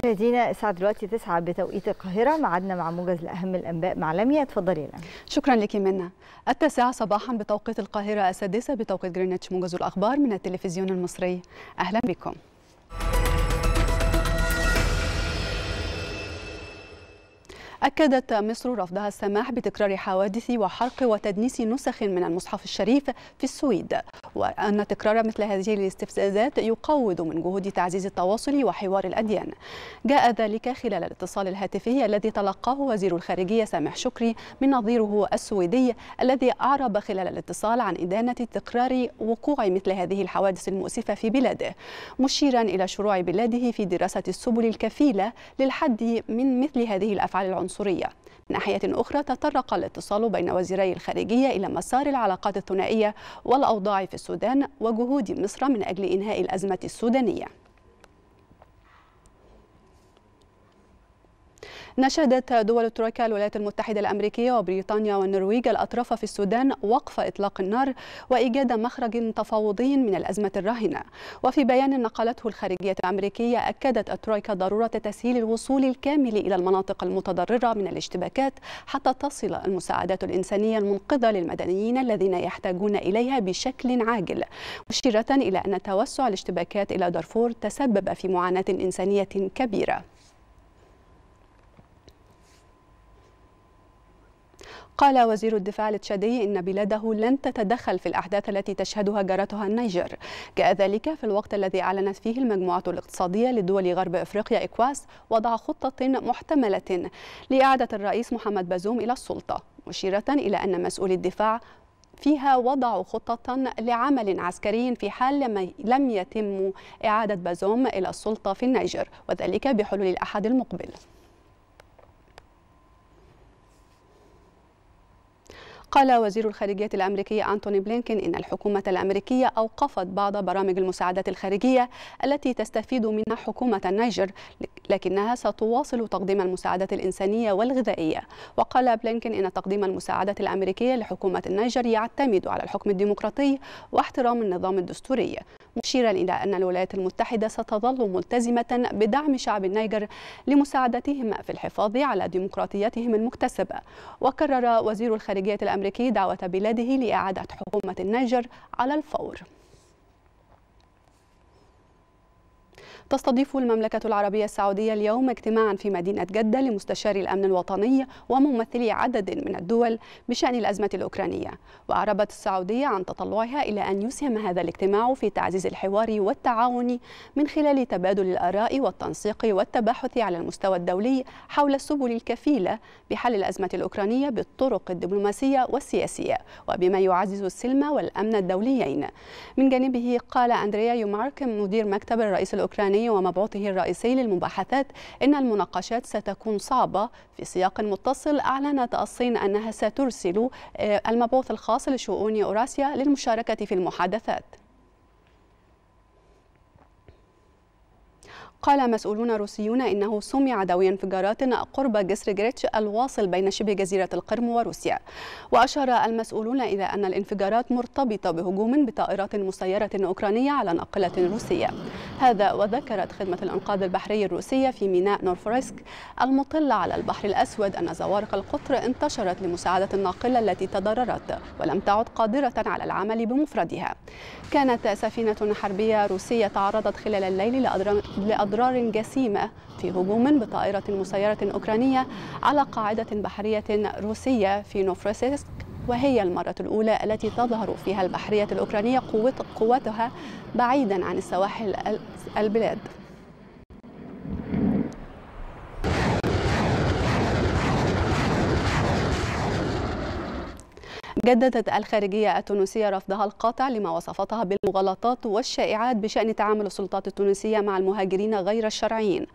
مشاهدينا الساعة دلوقتي 9 بتوقيت القاهرة معادنا مع موجز لأهم الأنباء مع لميا اتفضلي لميا شكرا لك منى التاسعة صباحا بتوقيت القاهرة السادسة بتوقيت جرينتش موجز الأخبار من التلفزيون المصري أهلا بكم أكدت مصر رفضها السماح بتكرار حوادث وحرق وتدنيس نسخ من المصحف الشريف في السويد وأن تكرار مثل هذه الاستفزازات يقوض من جهود تعزيز التواصل وحوار الأديان جاء ذلك خلال الاتصال الهاتفي الذي تلقاه وزير الخارجية سامح شكري من نظيره السويدي الذي أعرب خلال الاتصال عن إدانة تكرار وقوع مثل هذه الحوادث المؤسفة في بلاده مشيرا إلى شروع بلاده في دراسة السبل الكفيلة للحد من مثل هذه الأفعال العنصرية العنصرية من ناحية أخرى تطرق الاتصال بين وزيري الخارجية إلى مسار العلاقات الثنائية والأوضاع في السودان وجهود مصر من أجل إنهاء الأزمة السودانية نشدت دول تركيا الولايات المتحدة الأمريكية وبريطانيا والنرويج الأطراف في السودان وقف إطلاق النار وإيجاد مخرج تفاوضي من الأزمة الراهنة وفي بيان نقلته الخارجية الأمريكية أكدت الترويكا ضرورة تسهيل الوصول الكامل إلى المناطق المتضررة من الاشتباكات حتى تصل المساعدات الإنسانية المنقذة للمدنيين الذين يحتاجون إليها بشكل عاجل مشيرة إلى أن توسع الاشتباكات إلى دارفور تسبب في معاناة إنسانية كبيرة قال وزير الدفاع التشادي إن بلاده لن تتدخل في الأحداث التي تشهدها جارتها النيجر كذلك في الوقت الذي أعلنت فيه المجموعة الاقتصادية لدول غرب إفريقيا إكواس وضع خطة محتملة لإعادة الرئيس محمد بازوم إلى السلطة مشيرة إلى أن مسؤولي الدفاع فيها وضعوا خطة لعمل عسكري في حال لم يتم إعادة بازوم إلى السلطة في النيجر وذلك بحلول الأحد المقبل قال وزير الخارجية الأمريكي أنتوني بلينكين إن الحكومة الأمريكية أوقفت بعض برامج المساعدات الخارجية التي تستفيد منها حكومة النيجر لكنها ستواصل تقديم المساعدات الإنسانية والغذائية وقال بلينكين إن تقديم المساعدات الأمريكية لحكومة النيجر يعتمد على الحكم الديمقراطي واحترام النظام الدستوري مشيرا إلى أن الولايات المتحدة ستظل ملتزمة بدعم شعب النيجر لمساعدتهم في الحفاظ على ديمقراطيتهم المكتسبة وكرر وزير الخارجية الأمريكي دعوة بلاده لإعادة حكومة النيجر على الفور تستضيف المملكة العربية السعودية اليوم اجتماعا في مدينة جدة لمستشاري الأمن الوطني وممثلي عدد من الدول بشأن الأزمة الأوكرانية وأعربت السعودية عن تطلعها إلى أن يسهم هذا الاجتماع في تعزيز الحوار والتعاون من خلال تبادل الآراء والتنسيق والتباحث على المستوى الدولي حول السبل الكفيلة بحل الأزمة الأوكرانية بالطرق الدبلوماسية والسياسية وبما يعزز السلم والأمن الدوليين من جانبه قال أندريا يومارك مدير مكتب الرئيس الأوكراني العالمي ومبعوثه الرئيسي للمباحثات إن المناقشات ستكون صعبة في سياق متصل أعلنت الصين أنها سترسل آه، المبعوث الخاص لشؤون أوراسيا للمشاركة في المحادثات قال مسؤولون روسيون إنه سمع دوي انفجارات قرب جسر جريتش الواصل بين شبه جزيرة القرم وروسيا وأشار المسؤولون إلى أن الانفجارات مرتبطة بهجوم بطائرات مسيرة أوكرانية على ناقلة روسية هذا وذكرت خدمة الإنقاذ البحري الروسية في ميناء نورفوريسك المطل على البحر الأسود أن زوارق القطر انتشرت لمساعدة الناقلة التي تضررت ولم تعد قادرة على العمل بمفردها كانت سفينة حربية روسية تعرضت خلال الليل لأضرار أضرار جسيمة في هجوم بطائرة مسيرة أوكرانية على قاعدة بحرية روسية في نوفرسيسك وهي المرة الأولى التي تظهر فيها البحرية الأوكرانية قوتها بعيدا عن السواحل البلاد جددت الخارجية التونسية رفضها القاطع لما وصفتها بالمغالطات والشائعات بشأن تعامل السلطات التونسية مع المهاجرين غير الشرعيين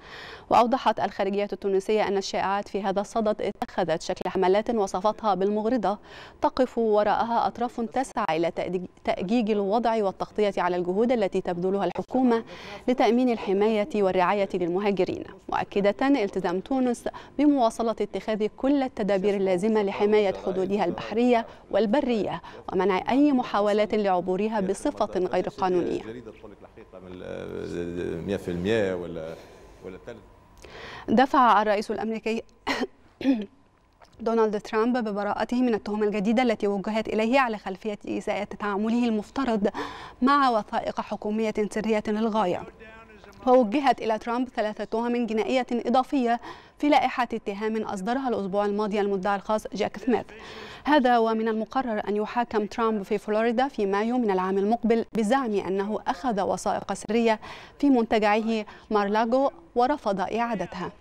وأوضحت الخارجية التونسية أن الشائعات في هذا الصدد اتخذت شكل حملات وصفتها بالمغرضة تقف وراءها أطراف تسعى إلى تأجيج الوضع والتغطية على الجهود التي تبذلها الحكومة لتأمين الحماية والرعاية للمهاجرين مؤكدة التزام تونس بمواصلة اتخاذ كل التدابير اللازمة لحماية حدودها البحرية والبرية ومنع أي محاولات لعبورها بصفة غير قانونية دفع الرئيس الأمريكي دونالد ترامب ببراءته من التهمة الجديدة التي وجهت إليه على خلفية إساءة تعامله المفترض مع وثائق حكومية سرية للغاية ووجهت إلى ترامب ثلاثة تهم جنائية إضافية في لائحة اتهام أصدرها الأسبوع الماضي المدعي الخاص جاك سميث هذا ومن المقرر أن يحاكم ترامب في فلوريدا في مايو من العام المقبل بزعم أنه أخذ وثائق سرية في منتجعه مارلاجو ورفض إعادتها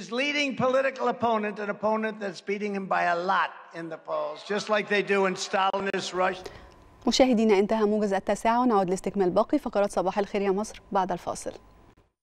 His leading political opponent, an opponent that's beating him by a lot in the polls, just like they do in Stalinist Russia. مشاهدينا انتهى موجز التاسعة ونعود لاستكمال باقي فقرات صباح الخير يا مصر بعد الفاصل